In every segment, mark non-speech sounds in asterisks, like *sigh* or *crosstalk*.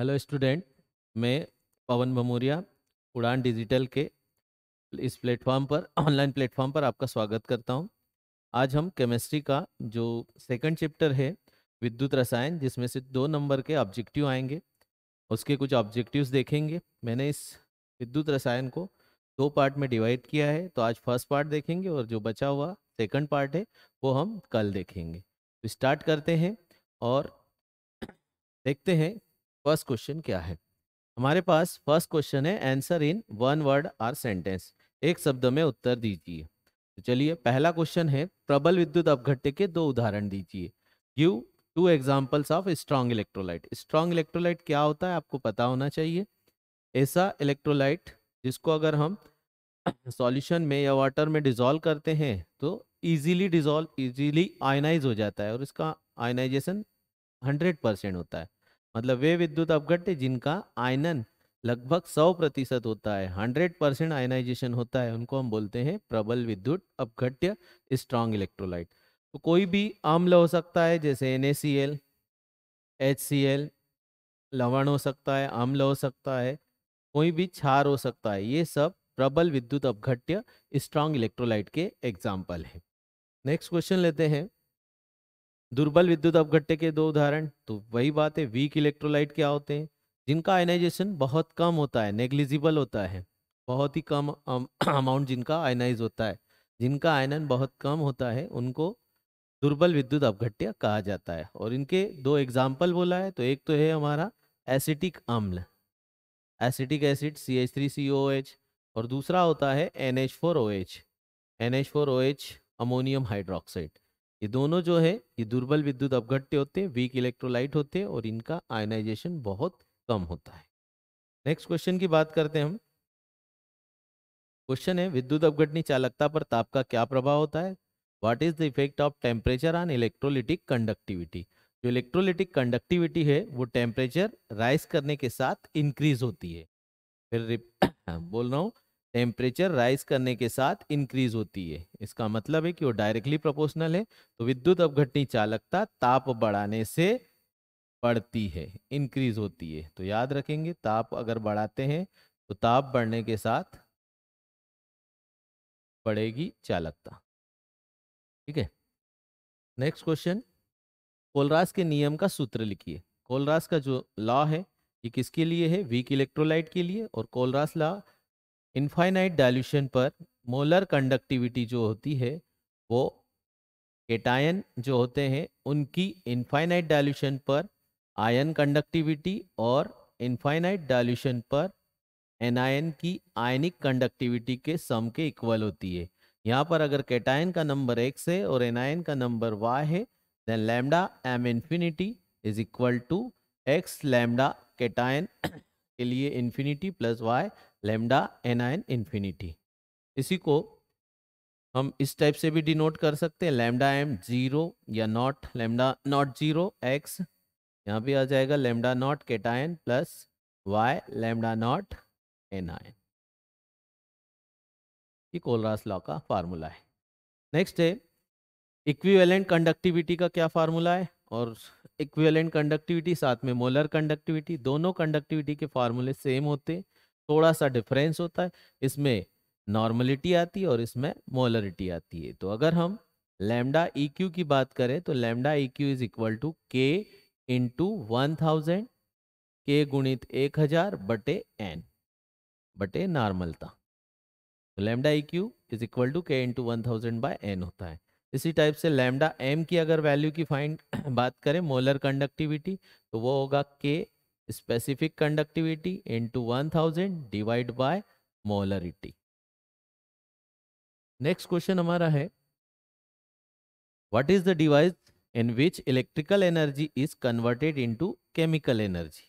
hello student मैं पवन भमूरिया उड़ान digital के इस प्लेटफॉर्म पर ऑनलाइन प्लेटफॉर्म पर आपका स्वागत करता हूं आज हम केमिस्ट्री का जो सेकंड चैप्टर है विद्युत रसायन जिसमें से दो नंबर के ऑब्जेक्टिव आएंगे उसके कुछ ऑब्जेक्टिव्स देखेंगे मैंने इस विद्युत रसायन को दो पार्ट में डिवाइड किया है तो आज फर्स्ट पार्ट देखेंगे और जो बचा हुआ सेकेंड पार्ट है वो हम कल देखेंगे तो स्टार्ट करते हैं और देखते हैं फर्स्ट क्वेश्चन क्या है हमारे पास फर्स्ट क्वेश्चन है answer in one word or sentence एक शब्द में उत्तर दीजिए तो चलिए पहला क्वेश्चन है प्रबल विद्युत अपघट्य के दो उदाहरण दीजिए give two examples of strong electrolyte strong electrolyte क्या होता है आपको पता होना चाहिए ऐसा इलेक्ट्रोलाइट जिसको अगर हम सॉल्यूशन *coughs* में या वाटर में डिजोल्व करते हैं तो इजीली डिजोल्व इजीली आयनाइज हो जाता है और इसका आयनाइजेशन हंड्रेड परसेंट होता है मतलब वे विद्युत अपघट्य जिनका आयनन लगभग 100 प्रतिशत होता है 100 परसेंट आयनाइजेशन होता है उनको हम बोलते हैं प्रबल विद्युत अपघट्य स्ट्रांग इलेक्ट्रोलाइट तो कोई भी अम्ल हो सकता है जैसे एन एच लवण हो सकता है अम्ल हो सकता है कोई भी क्षार हो सकता है ये सब प्रबल विद्युत अपघट्य स्ट्रांग इलेक्ट्रोलाइट के एग्जाम्पल है नेक्स्ट क्वेश्चन लेते हैं दुर्बल विद्युत अपघट्टे के दो उदाहरण तो वही बात है वीक इलेक्ट्रोलाइट क्या होते हैं जिनका आयनाइजेशन बहुत कम होता है नेग्लिजिबल होता है बहुत ही कम अमाउंट *clears throat* जिनका आयनाइज होता है जिनका आयनन बहुत कम होता है उनको दुर्बल विद्युत अपघट्य कहा जाता है और इनके दो एग्जाम्पल बोला है तो एक तो है हमारा एसिटिक अम्ल acetic acid C H three C O H और दूसरा होता है N H four O H N H four O H ammonium hydroxide ये दोनों जो है ये दुर्बल विद्युत अपघट्य होते हैं वीक इलेक्ट्रोलाइट होते हैं और इनका आयनाइजेशन बहुत कम होता है नेक्स्ट क्वेश्चन की बात करते हैं हम क्वेश्चन है विद्युत अपघटनी चालकता पर ताप का क्या प्रभाव होता है what is the effect of temperature on electrolytic conductivity जो इलेक्ट्रोलिटिक कंडक्टिविटी है वो टेम्परेचर राइज करने के साथ इंक्रीज होती है फिर *coughs* बोल रहा हूँ टेम्परेचर राइज करने के साथ इंक्रीज होती है इसका मतलब है कि वो डायरेक्टली प्रोपोर्शनल है तो विद्युत अवघटनी चालकता ताप बढ़ाने से बढ़ती है इंक्रीज होती है तो याद रखेंगे ताप अगर बढ़ाते हैं तो ताप बढ़ने के साथ बढ़ेगी चालकता ठीक है नेक्स्ट क्वेश्चन कोलरास के नियम का सूत्र लिखिए कोलरास का जो लॉ है ये किसके लिए है वीक इलेक्ट्रोलाइट के लिए और कोलरास लॉ इनफाइनाइट डाइल्यूशन पर मोलर कंडक्टिविटी जो होती है वो केटायन जो होते हैं उनकी इनफाइनाइट डाइल्यूशन पर आयन कंडक्टिविटी और इनफाइनाइट डाइल्यूशन पर एनायन की आयनिक कंडक्टिविटी के सम के इक्वल होती है यहाँ पर अगर केटायन का नंबर एक्स है और एनायन का नंबर वाई है then lambda M infinity is equal to X lambda cation के लिए infinity plus Y lambda anion infinity इसी को हम इस टाइप से भी डिनोट कर सकते हैं लेमडा एम जीरो या naught lambda naught zero X यहाँ भी आ जाएगा lambda naught cation plus Y lambda naught N ये कोलरास लॉ का फार्मूला है नेक्स्ट है इक्विवेलेंट कंडक्टिविटी का क्या फार्मूला है और इक्विवेलेंट कंडक्टिविटी साथ में मोलर कंडक्टिविटी दोनों कंडक्टिविटी के फार्मूले सेम होते हैं थोड़ा सा डिफरेंस होता है इसमें नॉर्मलिटी आती है और इसमें मोलरिटी आती है तो अगर हम लेमडा ई क्यू की बात करें तो lambda E Q is equal to K into one thousand K गुणित एक हजार बटे एन बटे नॉर्मलता तो lambda E Q is equal to K into one thousand by N होता है इसी टाइप से लेमडा एम की अगर वैल्यू की फाइंड *clears throat* बात करें मोलर कंडक्टिविटी तो वो होगा K into one 1000 divide by molarity next question हमारा है what is the device in which electrical energy is converted into chemical energy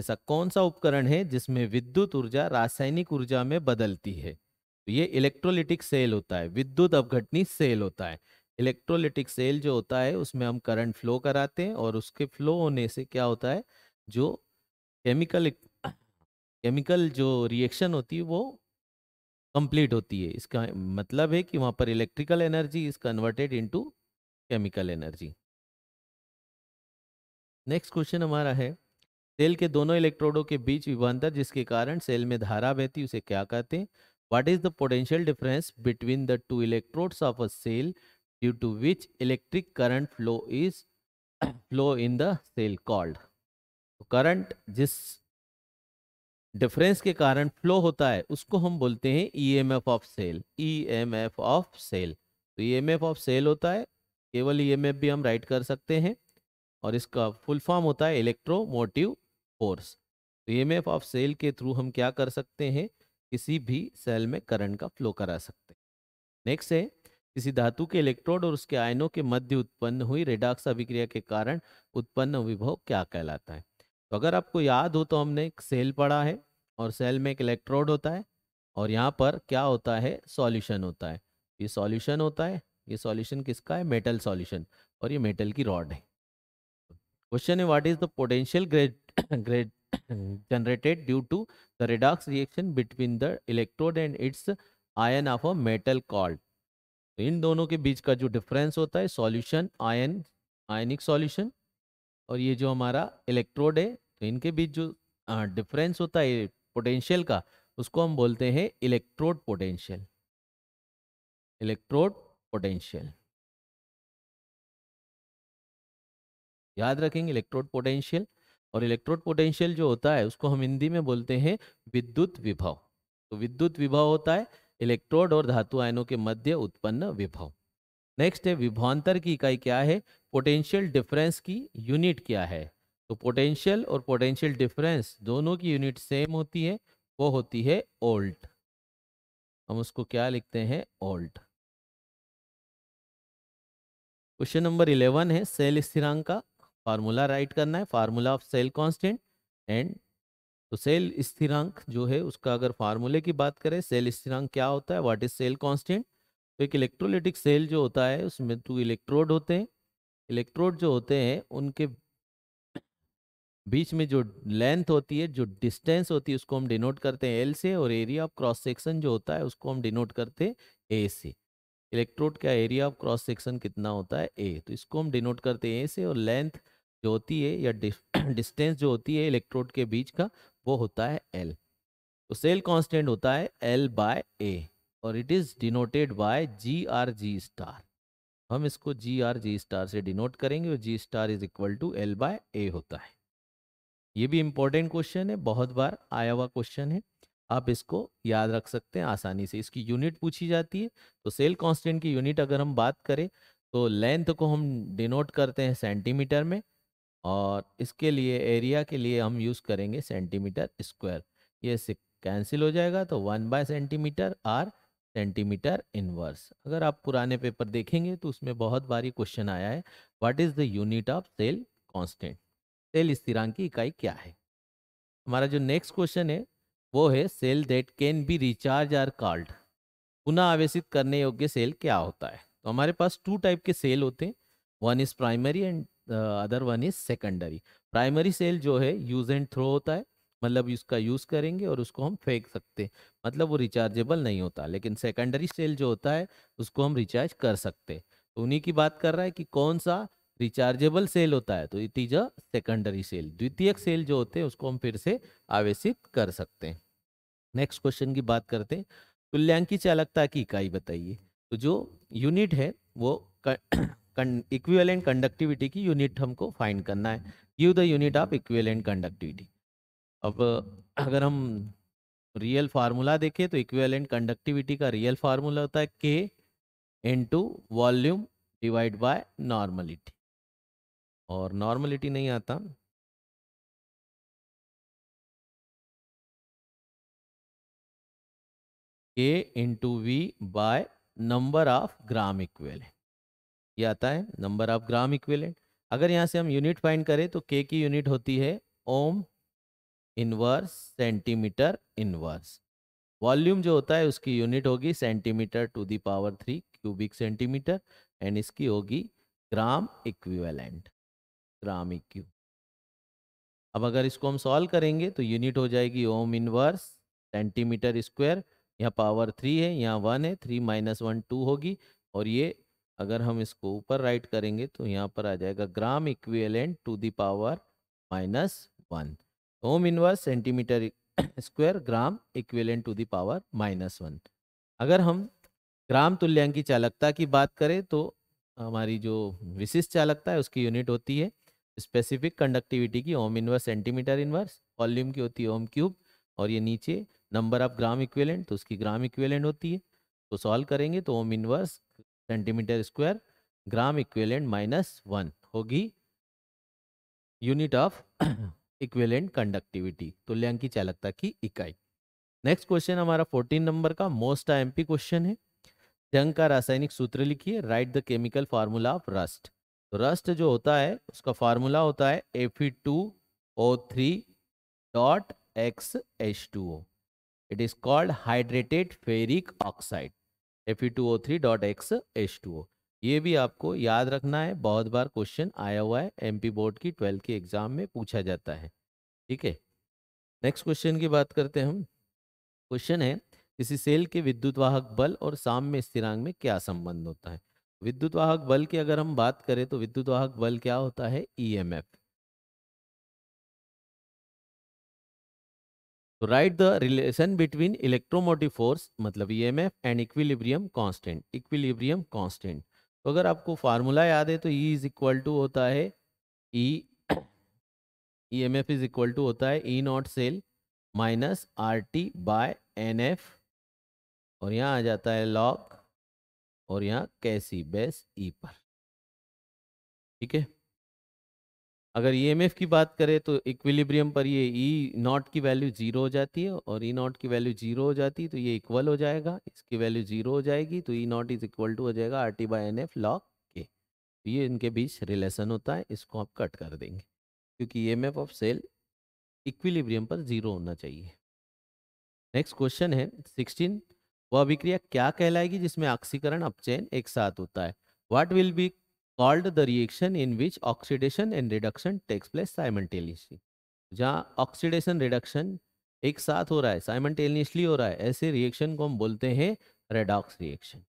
ऐसा कौन सा उपकरण है जिसमें विद्युत ऊर्जा रासायनिक ऊर्जा में बदलती है तो ये इलेक्ट्रोलिटिक सेल होता है विद्युत अपघटनी सेल होता है इलेक्ट्रोलिटिक सेल जो होता है उसमें हम करंट फ्लो कराते हैं और उसके फ्लो होने से क्या होता है जो केमिकल केमिकल जो रिएक्शन होती है वो कंप्लीट होती है इसका मतलब है कि वहाँ पर electrical energy is converted into chemical energy next question हमारा है सेल के दोनों इलेक्ट्रोडों के बीच विभांतर जिसके कारण सेल में धारा बहती उसे क्या कहते हैं what is the potential difference between the two electrodes of a cell due to which electric current flow is flow in the cell called तो करंट जिस डिफरेंस के कारण फ्लो होता है उसको हम बोलते हैं EMF of cell EMF of cell तो ईएमएफ ऑफ सेल होता है केवल ईएमएफ e भी हम राइट कर सकते हैं और इसका फुल फॉर्म होता है इलेक्ट्रोमोटिव फोर्स तो ईएमएफ ऑफ सेल के थ्रू हम क्या कर सकते हैं किसी भी सेल में करंट का फ्लो करा सकते हैं नेक्स्ट है किसी धातु के इलेक्ट्रोड और उसके आयनों के मध्य उत्पन्न हुई रेडाक्स अभिक्रिया के कारण उत्पन्न विभव क्या कहलाता है तो अगर आपको याद हो तो हमने एक सेल पढ़ा है और सेल में एक इलेक्ट्रोड होता है और यहाँ पर क्या होता है सॉल्यूशन होता है ये सॉल्यूशन होता है ये सॉल्यूशन किसका है मेटल सॉल्यूशन और ये मेटल की रॉड है क्वेश्चन है what is the potential grade grade generated due to the redox reaction between the electrode and its ion of a metal called इन दोनों के बीच का जो डिफरेंस होता है सॉल्यूशन आयन आयनिक सॉल्यूशन और ये जो हमारा इलेक्ट्रोड है तो इनके बीच जो डिफरेंस होता है पोटेंशियल का उसको हम बोलते हैं इलेक्ट्रोड पोटेंशियल इलेक्ट्रोड पोटेंशियल याद रखेंगे इलेक्ट्रोड पोटेंशियल और इलेक्ट्रोड पोटेंशियल जो होता है उसको हम हिंदी में बोलते हैं विद्युत विभव तो विद्युत विभव होता है इलेक्ट्रोड और धातु आयनों के मध्य उत्पन्न विभव नेक्स्ट है विभवांतर की इकाई क्या है पोटेंशियल डिफरेंस की यूनिट क्या है तो पोटेंशियल और पोटेंशियल डिफरेंस दोनों की यूनिट सेम होती है वो होती है ओल्ट हम उसको क्या लिखते हैं ओल्ट क्वेश्चन नंबर इलेवन है सेल स्थिरांक का फार्मूला राइट करना है formula of cell constant and तो सेल स्थिरांक जो है उसका अगर फार्मूले की बात करें सेल स्थिरांक क्या होता है व्हाट इज सेल कांस्टेंट तो एक इलेक्ट्रोलिटिक सेल जो होता है उसमें टू इलेक्ट्रोड होते हैं इलेक्ट्रोड जो होते हैं उनके बीच में जो लेंथ होती है जो डिस्टेंस होती है उसको हम डिनोट करते हैं एल से और एरिया ऑफ क्रॉस सेक्शन जो होता है उसको हम डिनोट करते हैं ए से इलेक्ट्रोड का एरिया ऑफ क्रॉस सेक्शन कितना होता है ए तो इसको हम डिनोट करते हैं ए से और लेंथ जो होती है या *clears throat* डिस्टेंस जो होती है इलेक्ट्रोड के बीच का वो होता है एल तो सेल कांस्टेंट होता है एल बाय ए और it is denoted by G R G star हम इसको जी आर जी स्टार से डिनोट करेंगे और G star is equal to L by A होता है ये भी इम्पोर्टेंट क्वेश्चन है बहुत बार आया हुआ क्वेश्चन है आप इसको याद रख सकते हैं आसानी से इसकी यूनिट पूछी जाती है तो सेल कांस्टेंट की यूनिट अगर हम बात करें तो लेंथ को हम डिनोट करते हैं सेंटीमीटर में और इसके लिए एरिया के लिए हम यूज़ करेंगे सेंटीमीटर स्क्वायर ये कैंसिल हो जाएगा तो one by centimetre or centimetre inverse अगर आप पुराने पेपर देखेंगे तो उसमें बहुत बारी क्वेश्चन आया है what is the unit of cell constant cell स्थिरांक की इकाई क्या है हमारा जो नेक्स्ट क्वेश्चन है वो है cell that can be recharge are called पुनः आवेशित करने योग्य सेल क्या होता है तो हमारे पास टू टाइप के सेल होते हैं one is primary and other one is secondary primary cell जो है यूज एंड थ्रो होता है मतलब इसका यूज़ करेंगे और उसको हम फेंक सकते हैं मतलब वो रिचार्जेबल नहीं होता लेकिन सेकेंडरी सेल जो होता है उसको हम रिचार्ज कर सकते हैं तो उन्हीं की बात कर रहा है कि कौन सा रिचार्जेबल सेल होता है तो it is a secondary cell द्वितीयक सेल जो होते हैं उसको हम फिर से आवेशित कर सकते हैं नेक्स्ट क्वेश्चन की बात करते हैं तुल्यांकी चालकता की इकाई बताइए तो जो यूनिट है वो *clears throat* इक्विवेलेंट कंडक्टिविटी की यूनिट हमको फाइंड करना है you the unit of equivalent conductivity अब अगर हम रियल फार्मूला देखें तो इक्वेलेंट कंडक्टिविटी का रियल फार्मूला होता है K into volume divide by normality और नॉर्मलिटी नहीं आता K into V by number of gram equivalent ये आता है नंबर ऑफ ग्राम इक्वेलेंट अगर यहाँ से हम यूनिट फाइंड करें तो के की यूनिट होती है ohm inverse centimetre inverse volume जो होता है उसकी यूनिट होगी centimetre to the power three cubic centimetre and इसकी होगी ग्राम इक्विवेलेंट ग्राम इक्यू e अब अगर इसको हम सॉल्व करेंगे तो यूनिट हो जाएगी ओम इनवर्स सेंटीमीटर स्क्वायर यहाँ पावर थ्री है यहाँ वन है थ्री माइनस वन टू होगी और ये अगर हम इसको ऊपर राइट करेंगे तो यहाँ पर आ जाएगा gram equivalent to the power minus one ohm inverse centimetre square gram equivalent to the power minus one अगर हम ग्राम तुल्यांक की चालकता की बात करें तो हमारी जो विशिष्ट चालकता है उसकी यूनिट होती है स्पेसिफिक कंडक्टिविटी की ohm inverse centimetre inverse volume की होती है ओम क्यूब और ये नीचे नंबर ऑफ ग्राम इक्वेलेंट तो उसकी ग्राम इक्वेलेंट होती है तो सॉल्व करेंगे तो ohm inverse centimetre square gram equivalent minus one होगी यूनिट ऑफ इक्वेलेंट कंडक्टिविटी की चालकता की इकाई नेक्स्ट क्वेश्चन हमारा फोर्टीन नंबर का मोस्ट आईएमपी क्वेश्चन है जंग का रासायनिक सूत्र लिखिए write the chemical formula of rust तो रस्ट जो होता है उसका फार्मूला होता है F two O three dot X H two O it is called hydrated ferric oxide F two O three dot X H two O ये भी आपको याद रखना है बहुत बार क्वेश्चन आया हुआ है एमपी बोर्ड की ट्वेल्थ के एग्जाम में पूछा जाता है ठीक है नेक्स्ट क्वेश्चन की बात करते हैं हम क्वेश्चन है किसी सेल के विद्युत वाहक बल और साम्य स्थिरांक में क्या संबंध होता है विद्युत वाहक बल की अगर हम बात करें तो विद्युत वाहक बल क्या होता है E M F write the relation between electromotive force मतलब E M F and equilibrium constant equilibrium constant तो अगर आपको फार्मूला याद है तो ई इज इक्वल टू होता है E E M F is equal to होता है E e naught cell minus R T by N F और यहाँ आ जाता है लॉक और यहाँ कैसी बेस ई e पर ठीक है अगर एफ e की बात करें तो इक्विलिब्रियम पर ये ई e नॉट की वैल्यू जीरो हो जाती है और ई e नॉट की वैल्यू जीरो हो जाती है तो ये इक्वल हो जाएगा इसकी वैल्यू जीरो हो जाएगी तो E naught is equal to हो जाएगा R T by N F log के ये इनके बीच रिलेशन होता है इसको आप कट कर देंगे क्योंकि E M F of cell equilibrium पर जीरो होना चाहिए नेक्स्ट क्वेश्चन है सिक्सटीन वह अभिक्रिया क्या कहलाएगी जिसमें ऑक्सीकरण अपचयन एक साथ होता है what will be called the reaction in which oxidation and reduction takes place simultaneously जहाँ ऑक्सीडेशन रिडक्शन एक साथ हो रहा है साइमल्टेनियसली हो रहा है ऐसे रिएक्शन को हम बोलते हैं रेडॉक्स रिएक्शन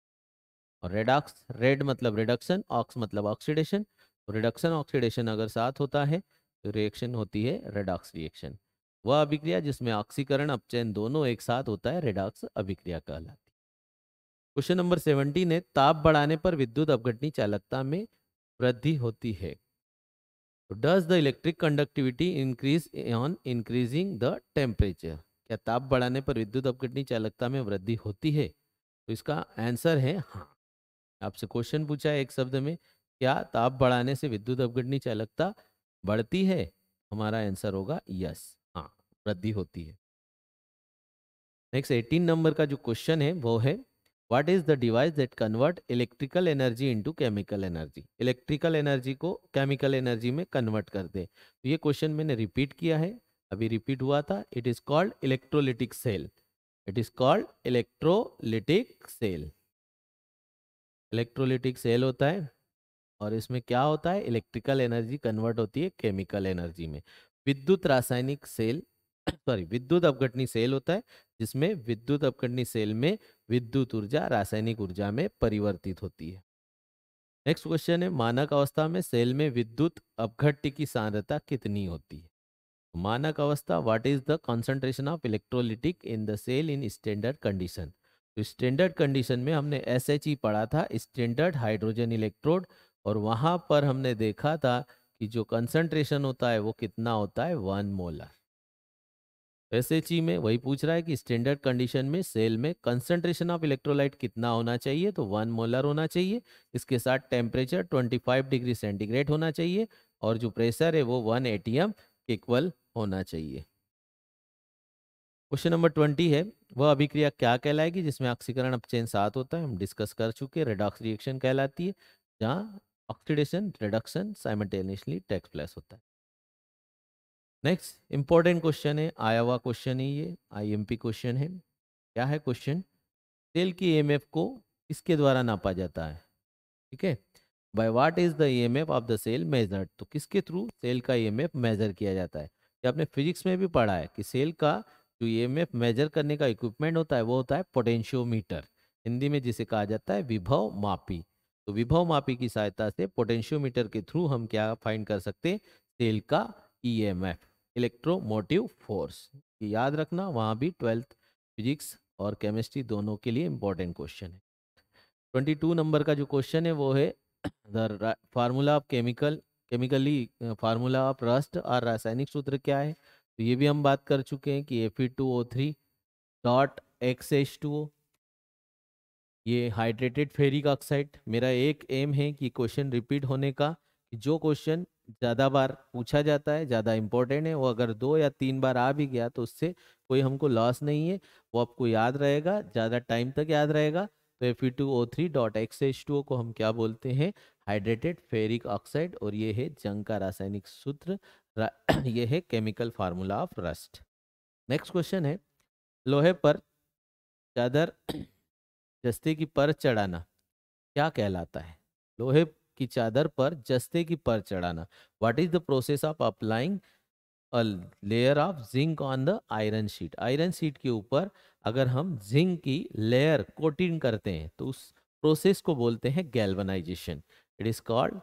और रेडॉक्स रेड मतलब रिडक्शन ऑक्स मतलब ऑक्सीडेशन रिडक्शन ऑक्सीडेशन अगर साथ होता है तो रिएक्शन होती है रेडॉक्स रिएक्शन वह अभिक्रिया जिसमें ऑक्सीकरण अपचयन दोनों एक साथ होता है रेडॉक्स अभिक्रिया कहलाती क्वेश्चन नंबर सेवेंटीन है ताप बढ़ाने पर विद्युत अपघटनी चालकता में वृद्धि होती है does the electric conductivity increase on increasing the temperature क्या ताप बढ़ाने पर विद्युत अपघटनी चालकता में वृद्धि होती है तो इसका आंसर है हाँ आपसे क्वेश्चन पूछा है एक शब्द में क्या ताप बढ़ाने से विद्युत अपघटनी चालकता बढ़ती है हमारा आंसर होगा यस हाँ वृद्धि होती है नेक्स्ट एटीन नंबर का जो क्वेश्चन है वो है what is the device that convert electrical energy into chemical energy electrical energy को केमिकल एनर्जी में कन्वर्ट कर दे तो ये क्वेश्चन मैंने रिपीट किया है अभी रिपीट हुआ था it is called electrolytic cell it is called electrolytic cell electrolytic cell होता है और इसमें क्या होता है इलेक्ट्रिकल एनर्जी कन्वर्ट होती है केमिकल एनर्जी में विद्युत रासायनिक सेल सॉरी *coughs* विद्युत अपघटनी सेल होता है जिसमें विद्युत अपघटनी सेल में विद्युत ऊर्जा रासायनिक ऊर्जा में परिवर्तित होती है नेक्स्ट क्वेश्चन है मानक अवस्था में सेल में विद्युत अपघट्य की सांद्रता कितनी होती है तो मानक अवस्था what is the concentration of electrolytic in the cell in standard condition तो स्टैंडर्ड कंडीशन में हमने एस एच ई पढ़ा था स्टैंडर्ड हाइड्रोजन इलेक्ट्रोड और वहाँ पर हमने देखा था कि जो कंसंट्रेशन होता है वो कितना होता है वन मोलर एस में वही पूछ रहा है कि स्टैंडर्ड कंडीशन में सेल में कंसंट्रेशन ऑफ इलेक्ट्रोलाइट कितना होना चाहिए तो वन मोलर होना चाहिए इसके साथ टेम्परेचर 25 डिग्री सेंटीग्रेड होना चाहिए और जो प्रेशर है वो वन एम इक्वल होना चाहिए क्वेश्चन नंबर ट्वेंटी है वह अभिक्रिया क्या कहलाएगी जिसमें ऑक्सीकरण अपचयन सात होता है हम डिस्कस कर चुके रेडॉक्स रिएक्शन कहलाती है जहाँ oxidation reduction simultaneously takes place होता है नेक्स्ट इंपॉर्टेंट क्वेश्चन है आया हुआ क्वेश्चन है ये आईएमपी क्वेश्चन है क्या है क्वेश्चन सेल की ईएमएफ e को इसके द्वारा नापा जाता है ठीक है by what is the EMF of the cell measured तो किसके थ्रू सेल का ईएमएफ e मेजर किया जाता है ये आपने फिजिक्स में भी पढ़ा है कि सेल का जो एफ e मेजर करने का इक्विपमेंट होता है वो होता है पोटेंशियोमीटर हिंदी में जिसे कहा जाता है विभव मापी तो विभव मापी की सहायता से पोटेंशियोमीटर के थ्रू हम क्या फाइंड कर सकते हैं सेल का E M F electromotive force याद रखना वहाँ भी ट्वेल्थ फिजिक्स और केमिस्ट्री दोनों के लिए इम्पोर्टेंट क्वेश्चन है ट्वेंटी टू नंबर का जो क्वेश्चन है वो है the formula of chemical chemically formula of rust और रासायनिक सूत्र क्या है तो ये भी हम बात कर चुके हैं कि A Fe two O three dot X H two O ये हाइड्रेटेड फेरिक ऑक्साइड मेरा एक एम है कि क्वेश्चन रिपीट होने का जो क्वेश्चन ज़्यादा बार पूछा जाता है ज़्यादा इम्पोर्टेंट है वो अगर दो या तीन बार आ भी गया तो उससे कोई हमको लॉस नहीं है वो आपको याद रहेगा ज़्यादा टाइम तक याद रहेगा तो F two O three dot X H two O को हम क्या बोलते हैं हाइड्रेटेड फेरिक ऑक्साइड और ये है जंग का रासायनिक सूत्र *clears throat* ये है chemical formula of rust next question है लोहे पर चादर *clears throat* जस्ते की पर चढ़ाना क्या कहलाता है लोहे की चादर पर जस्ते की पर चढ़ाना what is the process of applying a layer of zinc on the iron sheet iron sheet के ऊपर अगर हम जिंक की लेयर कोटिंग करते हैं तो उस प्रोसेस को बोलते हैं galvanization it is called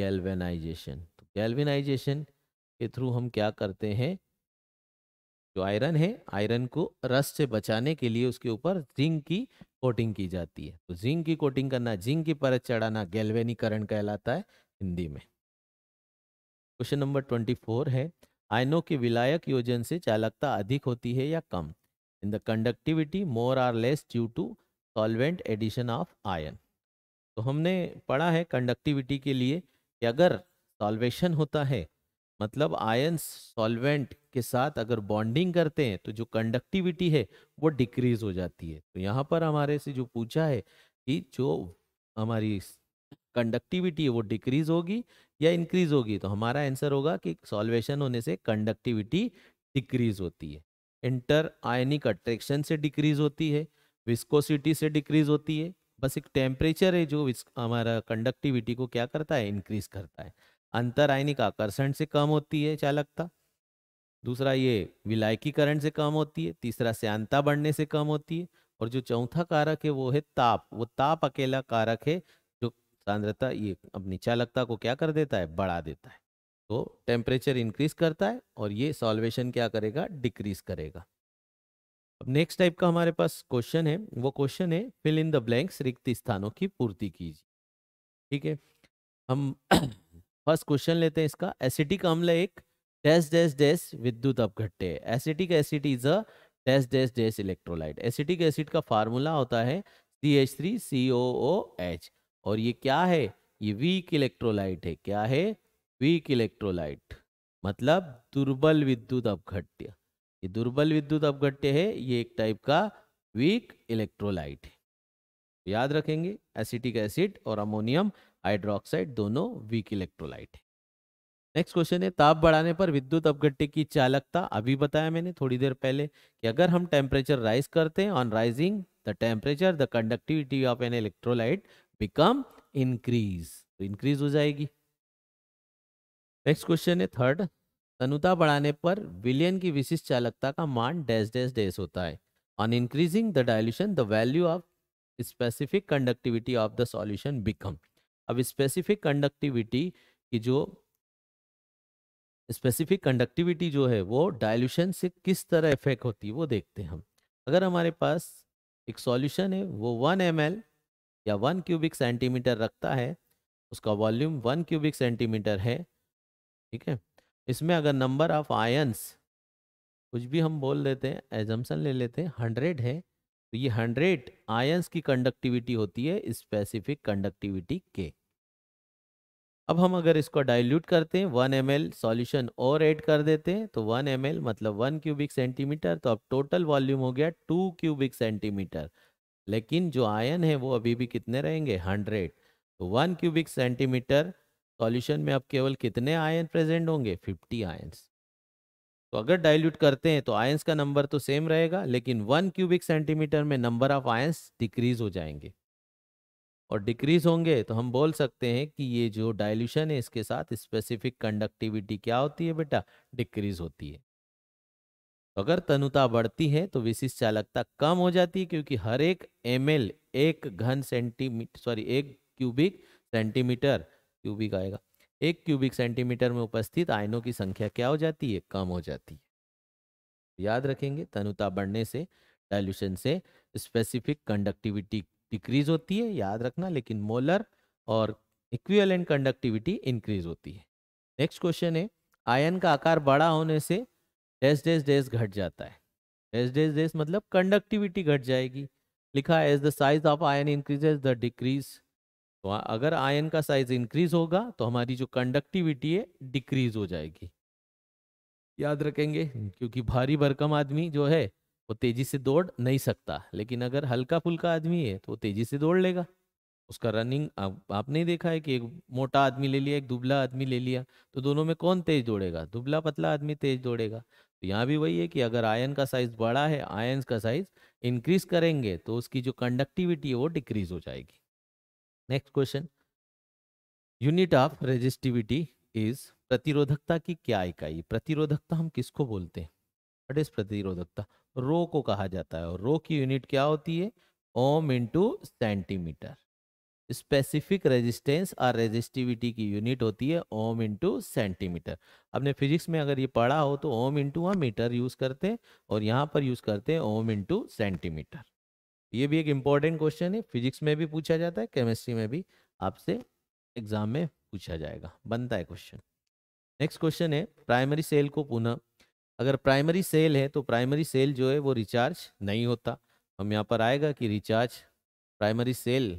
galvanization तो गैल्वेनाइजेशन के थ्रू हम क्या करते हैं जो आयरन है आयरन को रस से बचाने के लिए उसके ऊपर जिंक की कोटिंग की जाती है तो जिंक की कोटिंग करना जिंक की परत चढ़ाना गैल्वेनीकरण कहलाता है हिंदी में क्वेश्चन नंबर ट्वेंटी फोर है आयनों के विलायक योजन से चालकता अधिक होती है या कम in the conductivity more or less due to solvent addition of ion तो हमने पढ़ा है कंडक्टिविटी के लिए कि अगर सॉल्वेशन होता है मतलब आयन सॉल्वेंट के साथ अगर बॉन्डिंग करते हैं तो जो कंडक्टिविटी है वो डिक्रीज हो जाती है तो यहाँ पर हमारे से जो पूछा है कि जो हमारी कंडक्टिविटी है वो डिक्रीज होगी या इंक्रीज होगी तो हमारा आंसर होगा कि सॉल्वेशन होने से कंडक्टिविटी डिक्रीज होती है इंटर आयनिक अट्रैक्शन से डिक्रीज होती है विस्कोसिटी से डिक्रीज होती है बस एक टेम्परेचर है जो हमारा कंडक्टिविटी को क्या करता है इंक्रीज करता है अंतर आयनिक आकर्षण से कम होती है चालकता दूसरा ये विलायकीकरण से कम होती है तीसरा श्यांता बढ़ने से कम होती है और जो चौथा कारक है वो है ताप वो ताप अकेला कारक है जो सांद्रता ये अपनी चालकता को क्या कर देता है बढ़ा देता है तो टेम्परेचर इंक्रीज करता है और ये सॉल्वेशन क्या करेगा डिक्रीज करेगा अब नेक्स्ट टाइप का हमारे पास क्वेश्चन है वो क्वेश्चन है फिल इन द ब्लैंक्स रिक्त स्थानों की पूर्ति कीजिए ठीक है हम फर्स्ट क्वेश्चन लेते हैं इसका एसिटिक अम्ल एक डैश डैश डैश विद्युत अपघट्टे acetic acid is a dash dash dash electrolyte acetic acid का फार्मूला होता है C H three C O O H और ये क्या है ये वीक इलेक्ट्रोलाइट है क्या है वीक इलेक्ट्रोलाइट मतलब दुर्बल विद्युत अपघट्य ये दुर्बल विद्युत अपघट्य है ये एक टाइप का वीक इलेक्ट्रोलाइट है याद रखेंगे एसिटिक एसिड और अमोनियम हाइड्रोक्साइड दोनों वीक इलेक्ट्रोलाइट है नेक्स्ट क्वेश्चन है ताप बढ़ाने पर विद्युत अपघट्टे की चालकता अभी बताया मैंने थोड़ी देर पहले कि अगर हम टेम्परेचर राइज करते हैं on rising the temperature the conductivity of an electrolyte become increase तो इंक्रीज हो जाएगी नेक्स्ट क्वेश्चन है थर्ड तनुता बढ़ाने पर विलियन की विशिष्ट चालकता का मान डैश डैश डैश होता है on increasing the dilution the value of specific conductivity of the solution become अब स्पेसिफिक कंडक्टिविटी की जो स्पेसिफिक कंडक्टिविटी जो है वो डाइल्यूशन से किस तरह इफेक्ट होती है वो देखते हैं हम अगर हमारे पास एक सॉल्यूशन है वो वन एम या वन क्यूबिक सेंटीमीटर रखता है उसका वॉल्यूम वन क्यूबिक सेंटीमीटर है ठीक है इसमें अगर नंबर ऑफ आयंस कुछ भी हम बोल देते हैं एजम्सन ले लेते हैं हंड्रेड है तो ये हंड्रेड आयंस की कंडक्टिविटी होती है स्पेसिफिक कंडक्टिविटी के अब हम अगर इसको डाइल्यूट करते हैं वन एम एल सॉल्यूशन और ऐड कर देते हैं तो वन एम एल मतलब वन क्यूबिक सेंटीमीटर तो अब टोटल वॉल्यूम हो गया टू क्यूबिक सेंटीमीटर लेकिन जो आयन है वो अभी भी कितने रहेंगे हंड्रेड तो वन क्यूबिक सेंटीमीटर सॉल्यूशन में अब केवल कितने आयन प्रेजेंट होंगे फिफ्टी आयन्स तो अगर डाइल्यूट करते हैं तो आयंस का नंबर तो सेम रहेगा लेकिन वन क्यूबिक सेंटीमीटर में नंबर ऑफ आयंस डिक्रीज हो जाएंगे और डिक्रीज होंगे तो हम बोल सकते हैं कि ये जो डाइल्यूशन है इसके साथ स्पेसिफिक कंडक्टिविटी क्या होती है बेटा डिक्रीज होती है तो अगर तनुता बढ़ती है तो विशिष्ट चालकता कम हो जाती है क्योंकि हर एक एम एक घन सेंटीमीटर सॉरी एक क्यूबिक सेंटीमीटर क्यूबिक आएगा एक क्यूबिक सेंटीमीटर में उपस्थित आयनों की संख्या क्या हो जाती है कम हो जाती है याद रखेंगे तनुता बढ़ने से डाइल्यूशन से स्पेसिफिक कंडक्टिविटी डिक्रीज होती है याद रखना लेकिन मोलर और इक्विवेलेंट कंडक्टिविटी इंक्रीज होती है नेक्स्ट क्वेश्चन है आयन का आकार बड़ा होने से डेस डेस डेस घट जाता है डेस डेस डेस मतलब कंडक्टिविटी घट जाएगी लिखा है as the size of ion increases the decrease तो अगर आयन का साइज इंक्रीज होगा तो हमारी जो कंडक्टिविटी है डिक्रीज हो जाएगी याद रखेंगे क्योंकि भारी भरकम आदमी जो है वो तेजी से दौड़ नहीं सकता लेकिन अगर हल्का फुल्का आदमी है तो वो तेजी से दौड़ लेगा उसका रनिंग आप, आपने देखा है कि एक मोटा आदमी ले लिया एक दुबला आदमी ले लिया तो दोनों में कौन तेज दौड़ेगा दुबला पतला आदमी तेज दौड़ेगा तो यहाँ भी वही है कि अगर आयन का साइज बड़ा है आयन का साइज इंक्रीज करेंगे तो उसकी जो कंडक्टिविटी है वो डिक्रीज हो जाएगी next question unit of resistivity is प्रतिरोधकता की क्या इकाई प्रतिरोधकता हम किसको बोलते हैं वट इज प्रतिरोधकता रो को कहा जाता है और रो की यूनिट क्या होती है ohm into centimetre specific resistance और रेजिस्टिविटी की यूनिट होती है ओम इंटू सेंटीमीटर आपने फिजिक्स में अगर ये पढ़ा हो तो ओम इंटू हम मीटर यूज़ करते हैं और यहाँ पर यूज़ करते हैं ओम इंटू सेंटीमीटर ये भी एक इम्पॉर्टेंट क्वेश्चन है फिजिक्स में भी पूछा जाता है केमिस्ट्री में भी आपसे एग्जाम में पूछा जाएगा बनता है क्वेश्चन नेक्स्ट क्वेश्चन है प्राइमरी सेल को पुनः अगर प्राइमरी सेल है तो प्राइमरी सेल जो है वो रिचार्ज नहीं होता हम यहाँ पर आएगा कि recharge primary cell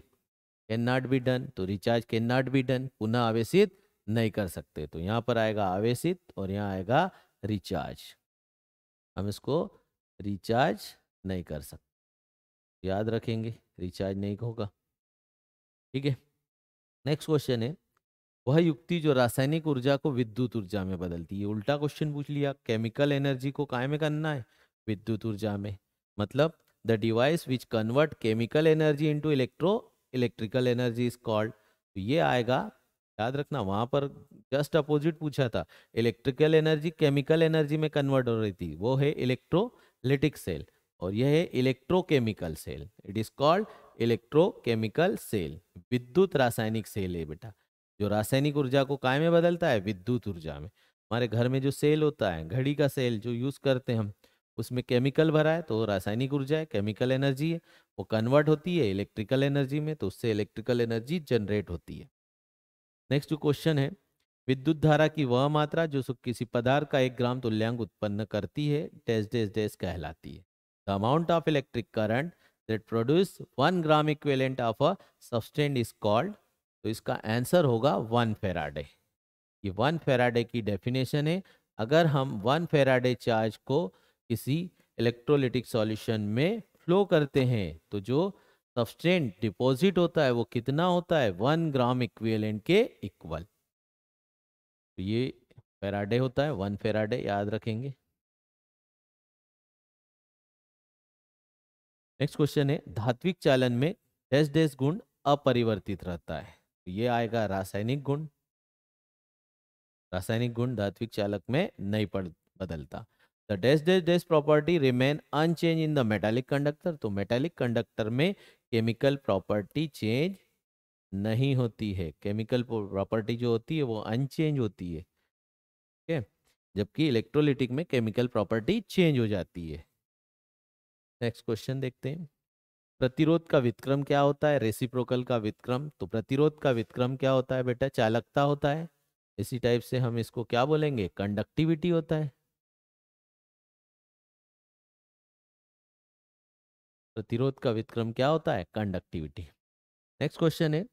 can not be done तो recharge can not be done पुनः आवेशित नहीं कर सकते तो यहाँ पर आएगा आवेशित और यहाँ आएगा रिचार्ज हम इसको रिचार्ज नहीं कर सकते याद रखेंगे रिचार्ज नहीं होगा ठीक है नेक्स्ट क्वेश्चन है वह युक्ति जो रासायनिक ऊर्जा को विद्युत ऊर्जा में बदलती है उल्टा क्वेश्चन पूछ लिया केमिकल एनर्जी को काय में करना है विद्युत ऊर्जा में मतलब the device which convert chemical energy into electro electrical energy is called तो ये आएगा याद रखना वहाँ पर जस्ट अपोजिट पूछा था इलेक्ट्रिकल एनर्जी केमिकल एनर्जी में कन्वर्ट हो रही थी वो है इलेक्ट्रोलिटिक सेल और यह है electrochemical cell it is called electrochemical cell विद्युत रासायनिक सेल है बेटा जो रासायनिक ऊर्जा को काय में बदलता है विद्युत ऊर्जा में हमारे घर में जो सेल होता है घड़ी का सेल जो यूज करते हैं हम उसमें केमिकल भरा है तो रासायनिक ऊर्जा है केमिकल एनर्जी है वो कन्वर्ट होती है इलेक्ट्रिकल एनर्जी में तो उससे इलेक्ट्रिकल एनर्जी जनरेट होती है नेक्स्ट क्वेश्चन है विद्युत धारा की वह मात्रा जो किसी पदार्थ का एक ग्राम तुल्यांक उत्पन्न करती है डैश डैश डैश कहलाती है The amount of electric current that produce 1 gram equivalent of a substance is called तो इसका आंसर होगा वन फेराडे ये वन फेराडे की डेफिनेशन है अगर हम वन फेराडे चार्ज को किसी इलेक्ट्रोलिटिक सॉल्यूशन में फ्लो करते हैं तो जो सब्सटेंट डिपॉजिट होता है वो कितना होता है वन ग्राम इक्वेलेंट के इक्वल तो ये फेराडे होता है वन फेराडे याद रखेंगे नेक्स्ट क्वेश्चन है धात्विक चालन में डैश डैश गुण अपरिवर्तित रहता है तो ये आएगा रासायनिक गुण रासायनिक गुण धात्विक चालक में नहीं पड़ बदलता the dash dash dash property remain unchange in the metallic conductor तो मेटालिक कंडक्टर में केमिकल प्रॉपर्टी चेंज नहीं होती है केमिकल प्रॉपर्टी जो होती है वो अनचेंज होती है ठीक है जबकि इलेक्ट्रोलिटिक में केमिकल प्रॉपर्टी चेंज हो जाती है नेक्स्ट क्वेश्चन देखते हैं प्रतिरोध का विक्रम क्या होता है रेसिप्रोकल का विक्रम तो प्रतिरोध का विक्रम क्या होता है बेटा चालकता होता है इसी टाइप से हम इसको क्या बोलेंगे कंडक्टिविटी होता है प्रतिरोध का वितक्रम क्या होता है कंडक्टिविटी नेक्स्ट क्वेश्चन है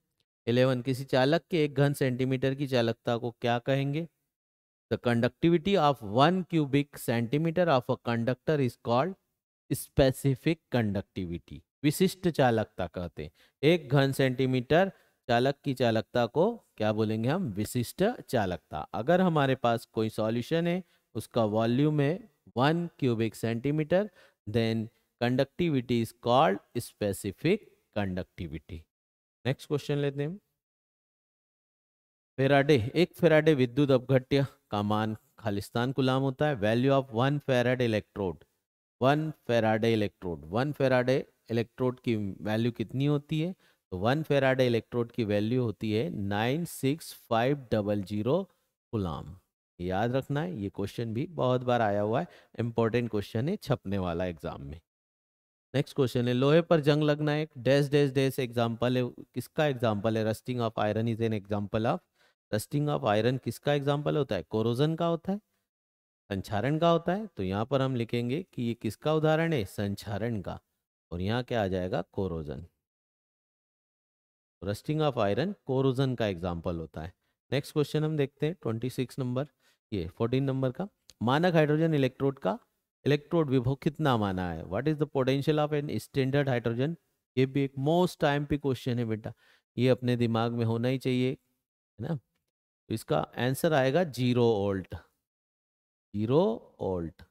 इलेवन किसी चालक के एक घन सेंटीमीटर की चालकता को क्या कहेंगे the conductivity of one cubic centimetre of a conductor is called specific conductivity विशिष्ट चालकता कहते हैं एक घन सेंटीमीटर चालक की चालकता को क्या बोलेंगे हम विशिष्ट चालकता अगर हमारे पास कोई सॉल्यूशन है उसका वॉल्यूम है one cubic centimetre then conductivity is called specific conductivity next question लेते हैं फेराडे एक फेराडे विद्युत अपघट्य का मान खालिस्तान गुलाम होता है value of one Faraday electrode one Faraday electrode one Faraday electrode की वैल्यू कितनी होती है तो वन फेराडे इलेक्ट्रोड की वैल्यू होती है nine six five double zero coulomb याद रखना है ये क्वेश्चन भी बहुत बार आया हुआ है इंपॉर्टेंट क्वेश्चन है छपने वाला एग्जाम में नेक्स्ट क्वेश्चन है लोहे पर जंग लगना एक डैश डैश डैश एग्जाम्पल है किसका एग्जाम्पल है rusting of iron is an example of rusting of iron किसका एग्जाम्पल होता है कोरोजन का होता है संचारण का होता है तो यहाँ पर हम लिखेंगे कि ये किसका उदाहरण है संचारण का और यहाँ क्या आ जाएगा corrosion rusting of iron corrosion का एग्जाम्पल होता है नेक्स्ट क्वेश्चन हम देखते हैं ट्वेंटी सिक्स नंबर ये फोर्टीन नंबर का मानक हाइड्रोजन इलेक्ट्रोड का इलेक्ट्रोड विभव कितना माना है what is the potential of an standard hydrogen ये भी एक मोस्ट टाइम पी क्वेश्चन है बेटा ये अपने दिमाग में होना ही चाहिए है ना इसका आंसर आएगा zero volt zero volt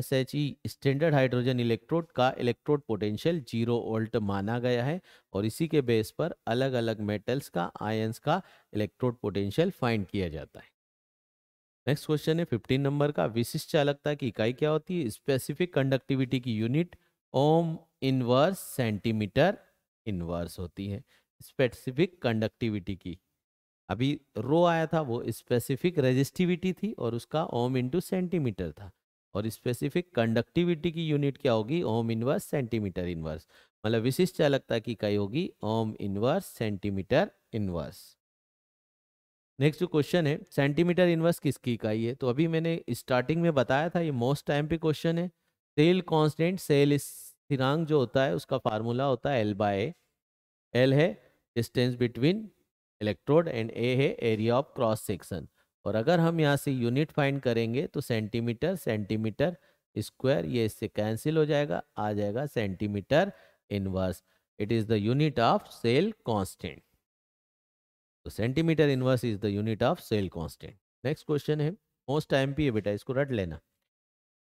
S H E standard hydrogen electrode का इलेक्ट्रोड पोटेंशियल जीरो ओल्ट माना गया है और इसी के बेस पर अलग अलग मेटल्स का आयंस का इलेक्ट्रोड पोटेंशियल फाइंड किया जाता है नेक्स्ट क्वेश्चन है फिफ्टीन नंबर का विशिष्ट चालकता की इकाई क्या होती है स्पेसिफिक कंडक्टिविटी की unit ohm inverse centimetre inverse होती है स्पेसिफिक कंडक्टिविटी की अभी रो आया था वो स्पेसिफिक रेजिस्टिविटी थी और उसका ओम इंटू सेंटीमीटर था और स्पेसिफिक कंडक्टिविटी की यूनिट क्या होगी ओम इनवर्स सेंटीमीटर इनवर्स मतलब विशिष्ट चालकता की कई होगी ohm inverse centimetre inverse next जो क्वेश्चन है सेंटीमीटर इनवर्स किसकी इकाई है तो अभी मैंने स्टार्टिंग में बताया था ये मोस्ट टाइम पे क्वेश्चन है सेल कांस्टेंट सेल स्थिरांक जो होता है उसका फार्मूला होता है एल बाय एल है distance between electrode and A है एरिया ऑफ क्रॉस सेक्शन और अगर हम यहाँ से यूनिट फाइंड करेंगे तो सेंटीमीटर सेंटीमीटर स्क्वायर ये इससे कैंसिल हो जाएगा आ जाएगा centimetre inverse it is the unit of cell constant तो centimetre inverse is the unit of cell constant next question है मोस्ट टाइम पी है बेटा इसको रट लेना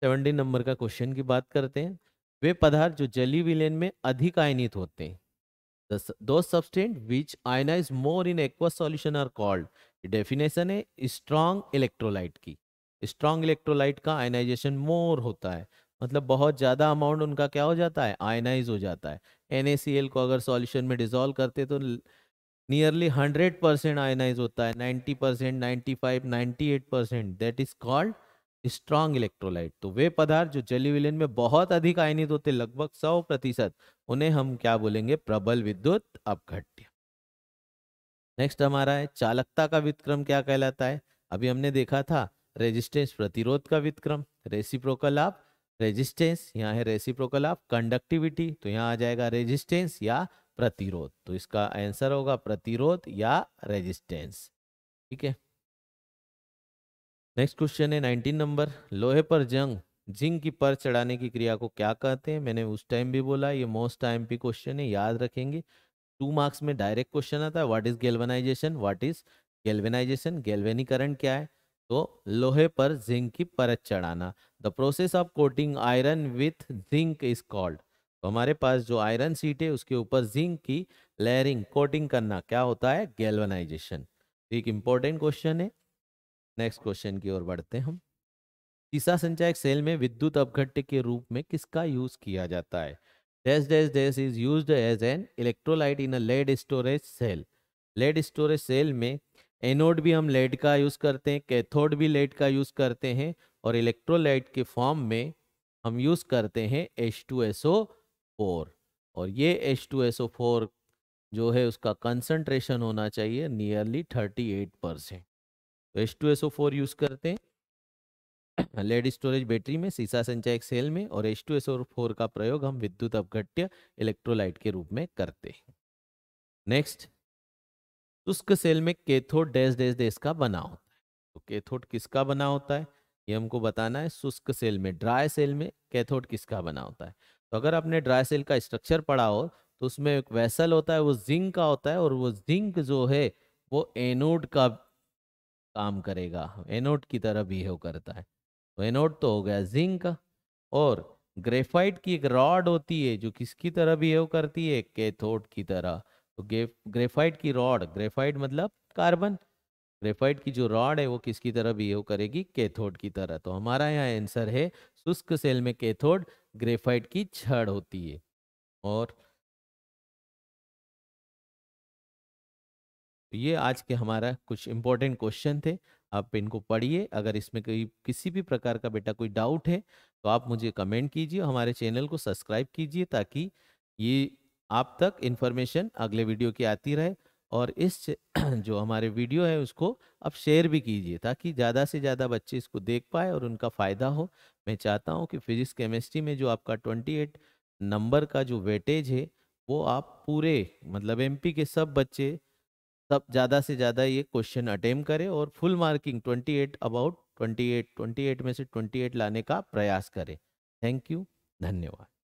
सेवनटीन नंबर का क्वेश्चन की बात करते हैं वे पदार्थ जो जली विलेन में अधिक आयनित होते हैं The, those substance which ionize more in aqueous solution are called definition है strong इलेक्ट्रोलाइट की strong इलेक्ट्रोलाइट का आयनाइजेशन मोर होता है मतलब बहुत ज़्यादा अमाउंट उनका क्या हो जाता है आयनाइज हो जाता है एन को अगर सॉल्यूशन में डिजोल्व करते तो नियरली हंड्रेड परसेंट आयनाइज होता है ninety percent ninety five ninety eight percent that is called strong electrolyte तो वे पदार्थ जो जली में बहुत अधिक आयनित होते लगभग सौ प्रतिशत उन्हें हम क्या बोलेंगे प्रबल विद्युत अपघट्य नेक्स्ट हमारा है चालकता का विक्रम क्या कहलाता है अभी हमने देखा था रेजिस्टेंस प्रतिरोध का वितक्रम रेसिप्रोकल आप रेजिस्टेंस यहाँ है रेसिप्रोकल आप कंडक्टिविटी तो यहाँ आ जाएगा रेजिस्टेंस या प्रतिरोध तो इसका आंसर होगा प्रतिरोध या रेजिस्टेंस ठीक है नेक्स्ट क्वेश्चन है नाइनटीन नंबर लोहे पर जंग जिंक की पर चढ़ाने की क्रिया को क्या कहते हैं मैंने उस टाइम भी बोला ये मोस्ट टाइम पी क्वेश्चन है याद रखेंगे टू मार्क्स में डायरेक्ट क्वेश्चन आता है what is galvanization what is galvanization गेल्वेनीकरण क्या है तो लोहे पर जिंक की परत चढ़ाना the process of coating iron with zinc is called तो हमारे पास जो आयरन सीट है उसके ऊपर जिंक की लेयरिंग कोटिंग करना क्या होता है गैल्वनाइजेशन तो एक इंपॉर्टेंट क्वेश्चन है नेक्स्ट क्वेश्चन की ओर बढ़ते हम तीसरा संचायक सेल में विद्युत अपघट्य के रूप में किसका यूज किया जाता है dash dash dash is use as an electrolyte in a lead storage cell lead storage cell में एनोड भी हम लेड का यूज़ करते हैं कैथोड भी लेड का यूज़ करते हैं और इलेक्ट्रोलाइट के फॉर्म में हम यूज़ करते हैं फोर और ये फोर जो है उसका कंसंट्रेशन होना चाहिए नियरली एट परसेंट तो S two S O four use करते हैं लेड स्टोरेज बैटरी में सीसा संचायक सेल में और H two S O four का प्रयोग हम विद्युत अपघट्य इलेक्ट्रोलाइट के रूप में करते हैं नेक्स्ट शुष्क सेल में कैथोड डैश डैश डैश का बना होता है तो कैथोड किसका बना होता है ये हमको बताना है शुष्क सेल में ड्राई सेल में कैथोड किसका बना होता है तो अगर आपने ड्राई सेल का स्ट्रक्चर पढ़ा हो तो उसमें एक वैसल होता है वो जिंक का होता है और वो जिंक जो है वो एनोड का काम करेगा एनोड की तरह बिहेव करता है तो एनोड तो हो गया जिंक और ग्रेफाइट की एक रॉड होती है जो किसकी तरह बिहेव करती है कैथोड की तरह तो ग्रेफाइट की रॉड ग्रेफाइट मतलब कार्बन ग्रेफाइट की जो रॉड है वो किसकी तरह बिहेव करेगी कैथोड की तरह तो हमारा यहाँ आंसर है शुष्क सेल में कैथोड ग्रेफाइट की छड़ होती है और तो ये आज के हमारा कुछ इम्पोर्टेंट क्वेश्चन थे आप इनको पढ़िए अगर इसमें कोई किसी भी प्रकार का बेटा कोई डाउट है तो आप मुझे कमेंट कीजिए हमारे चैनल को सब्सक्राइब कीजिए ताकि ये आप तक इन्फॉर्मेशन अगले वीडियो की आती रहे और इस *clears throat* जो हमारे वीडियो है उसको आप शेयर भी कीजिए ताकि ज़्यादा से ज़्यादा बच्चे इसको देख पाए और उनका फ़ायदा हो मैं चाहता हूँ कि फिजिक्स केमिस्ट्री में जो आपका ट्वेंटी एट नंबर का जो वेटेज है वो आप पूरे मतलब एमपी के सब बच्चे सब ज़्यादा से ज़्यादा ये क्वेश्चन अटेम्प करें और फुल मार्किंग 28 अबाउट 28 28 में से 28 लाने का प्रयास करें थैंक यू धन्यवाद